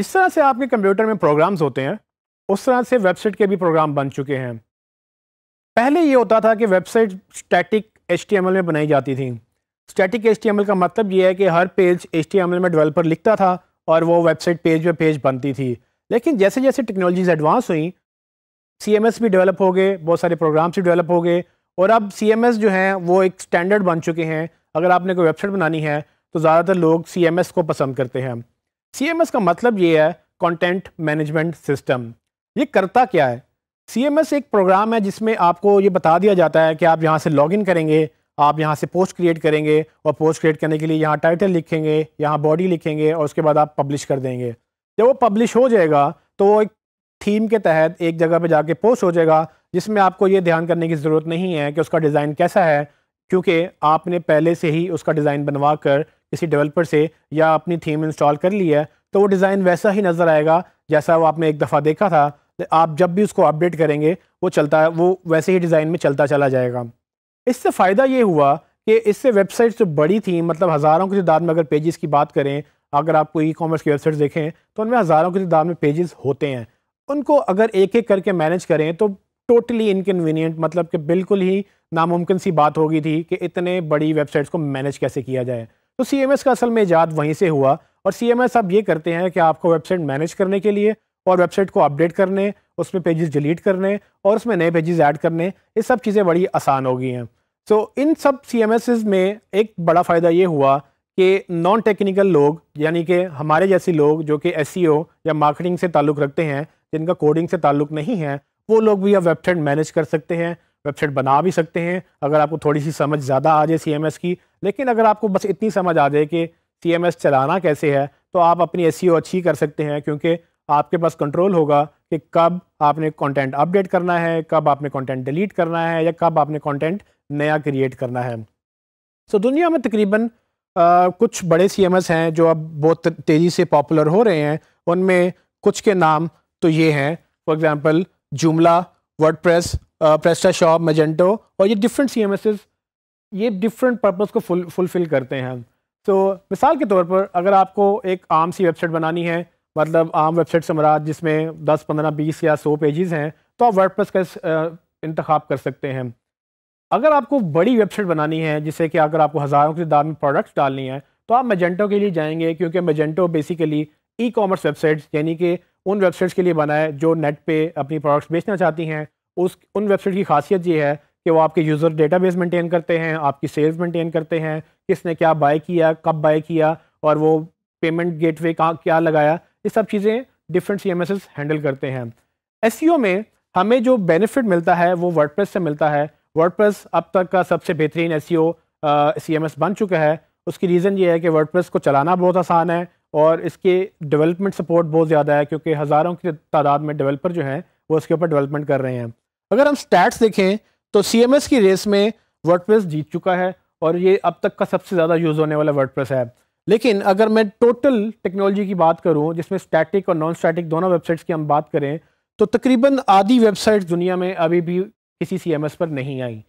जिस तरह से आपके कंप्यूटर में प्रोग्राम्स होते हैं उस तरह से वेबसाइट के भी प्रोग्राम बन चुके हैं पहले ये होता था कि वेबसाइट स्टैटिक एच में बनाई जाती थी स्टैटिक एच का मतलब ये है कि हर पेज एच में डेवलपर लिखता था और वो वेबसाइट पेज पर पेज बनती थी लेकिन जैसे जैसे टेक्नोलॉजीज़ एडवांस हुई सी भी डेवलप हो गए बहुत सारे प्रोग्राम्स भी डेवलप हो गए और अब सी जो हैं वो एक स्टैंडर्ड बन चुके हैं अगर आपने कोई वेबसाइट बनानी है तो ज़्यादातर लोग सी को पसंद करते हैं एस का मतलब ये है कंटेंट मैनेजमेंट सिस्टम ये करता क्या है एस एक प्रोग्राम है जिसमें आपको ये बता दिया जाता है कि आप यहाँ से लॉगिन करेंगे आप यहाँ से पोस्ट क्रिएट करेंगे और पोस्ट क्रिएट करने के लिए यहाँ टाइटल लिखेंगे यहाँ बॉडी लिखेंगे और उसके बाद आप पब्लिश कर देंगे जब वो पब्लिश हो जाएगा तो वो एक थीम के तहत एक जगह पे जाके पोस्ट हो जाएगा जिसमें आपको ये ध्यान करने की ज़रूरत नहीं है कि उसका डिज़ाइन कैसा है क्योंकि आपने पहले से ही उसका डिज़ाइन बनवा कर किसी डेवलपर से या अपनी थीम इंस्टॉल कर ली है तो वो डिज़ाइन वैसा ही नज़र आएगा जैसा वो आपने एक दफ़ा देखा था तो आप जब भी उसको अपडेट करेंगे वो चलता वो वैसे ही डिज़ाइन में चलता चला जाएगा इससे फ़ायदा ये हुआ कि इससे वेबसाइट्स जो बड़ी थी मतलब हज़ारों की तादाद में अगर पेजेस की बात करें अगर आप कोई ई कॉमर्स की वेबसाइट देखें तो उनमें हज़ारों की तादाद में पेजेस होते हैं उनको अगर एक एक करके मैनेज करें तो टोटली इनकनवीनियंट मतलब कि बिल्कुल ही नामुमकिन सी बात होगी थी कि इतने बड़ी वेबसाइट्स को मैनेज कैसे किया जाए तो सी का असल में ईजाद वहीं से हुआ और सी अब ये करते हैं कि आपको वेबसाइट मैनेज करने के लिए और वेबसाइट को अपडेट करने उसमें पेजेस डिलीट करने और उसमें नए पेजेस ऐड करने ये सब चीज़ें बड़ी आसान हो गई हैं सो so, इन सब सी में एक बड़ा फ़ायदा ये हुआ कि नॉन टेक्निकल लोग यानी कि हमारे जैसे लोग जो कि एस e या मार्केटिंग से ताल्लुक़ रखते हैं जिनका कोडिंग से ताल्लुक़ नहीं है वो लोग भी अब वेबसाइट मैनेज कर सकते हैं वेबसाइट बना भी सकते हैं अगर आपको थोड़ी सी समझ ज़्यादा आ जाए सी की लेकिन अगर आपको बस इतनी समझ आ जाए कि सी चलाना कैसे है तो आप अपनी एस e अच्छी कर सकते हैं क्योंकि आपके पास कंट्रोल होगा कि कब आपने कंटेंट अपडेट करना है कब आपने कंटेंट डिलीट करना है या कब आपने कंटेंट नया क्रिएट करना है सो so, दुनिया में तकरीबन कुछ बड़े सी हैं जो अब बहुत तेज़ी से पॉपुलर हो रहे हैं उनमें कुछ के नाम तो ये हैं for example Joomla WordPress PrestaShop Magento और ये डिफरेंट सी ये डिफरेंट पर्पज़ को फुल फुलफ़िल करते हैं तो मिसाल के तौर पर अगर आपको एक आम सी वेबसाइट बनानी है मतलब आम वेबसाइट से मराज जिसमें 10, 15, 20 या 100 पेजेस हैं तो आप वर्डप्रेस का इंतखब कर सकते हैं अगर आपको बड़ी वेबसाइट बनानी है जिससे कि अगर आपको हज़ारों की तदाद में प्रोडक्ट्स डालनी है तो आप मजेंटो के लिए जाएंगे क्योंकि Magento basically ecommerce websites यानी कि उन वेबसाइट्स के लिए बनाए जो नेट पे अपनी प्रोडक्ट्स बेचना चाहती हैं उस उन वेबसाइट की खासियत ये है कि वो आपके यूज़र डेटाबेस मेंटेन करते हैं आपकी सेल्स मेंटेन करते हैं किसने क्या बाय किया कब बाय किया और वो पेमेंट गेटवे कहाँ क्या लगाया ये सब चीज़ें डिफरेंट सी हैंडल करते हैं एस e में हमें जो बेनिफिट मिलता है वो वर्ड से मिलता है वर्ड अब तक का सबसे बेहतरीन एस सी e बन चुका है उसकी रीज़न ये है कि वर्ड को चलाना बहुत आसान है और इसके डेवलपमेंट सपोर्ट बहुत ज़्यादा है क्योंकि हज़ारों की तादाद में डेवलपर जो हैं वो इसके ऊपर डेवलपमेंट कर रहे हैं अगर हम स्टैट्स देखें तो सी की रेस में वर्डप्रेस जीत चुका है और ये अब तक का सबसे ज़्यादा यूज़ होने वाला वर्डप्रेस है लेकिन अगर मैं टोटल टेक्नोलॉजी की बात करूं जिसमें स्टैटिक और नॉन स्टैटिक दोनों वेबसाइट्स की हम बात करें तो तकरीबन आधी वेबसाइट्स दुनिया में अभी भी किसी सी पर नहीं आई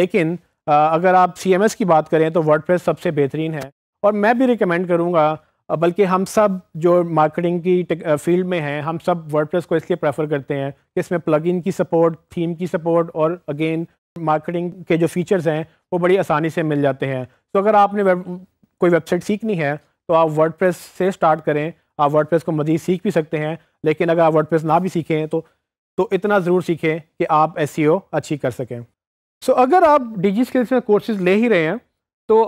लेकिन अगर आप सी की बात करें तो वर्ड सबसे बेहतरीन है और मैं भी रिकमेंड करूँगा बल्कि हम सब जो मार्केटिंग की फील्ड में हैं हम सब वर्डप्रेस को इसलिए प्रेफर करते हैं कि इसमें प्लगइन की सपोर्ट थीम की सपोर्ट और अगेन मार्केटिंग के जो फीचर्स हैं वो बड़ी आसानी से मिल जाते हैं तो अगर आपने वेब कोई वेबसाइट सीखनी है तो आप वर्ड से स्टार्ट करें आप वर्ड को मज़ीद सीख भी सकते हैं लेकिन अगर आप वर्ड ना भी सीखें तो तो इतना ज़रूर सीखें कि आप एस e अच्छी कर सकें सो so, अगर आप डिजी स्किल्स में कोर्सेज ले ही रहे हैं तो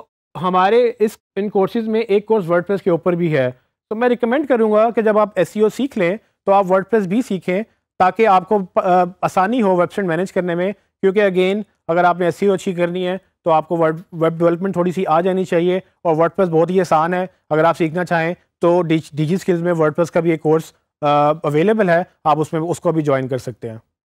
हमारे इस इन कोर्सेज़ में एक कोर्स वर्डप्रेस के ऊपर भी है तो मैं रिकमेंड करूँगा कि जब आप एस e सीख लें तो आप वर्डप्रेस भी सीखें ताकि आपको आसानी हो वेबसाइट मैनेज करने में क्योंकि अगेन अगर आपने एस e अच्छी करनी है तो आपको वर्ड वेब डेवलपमेंट थोड़ी सी आ जानी चाहिए और वर्ड बहुत ही आसान है अगर आप सीखना चाहें तो डिजी स्किल्स में वर्ड का भी एक कोर्स अवेलेबल है आप उसमें उसको भी ज्वाइन कर सकते हैं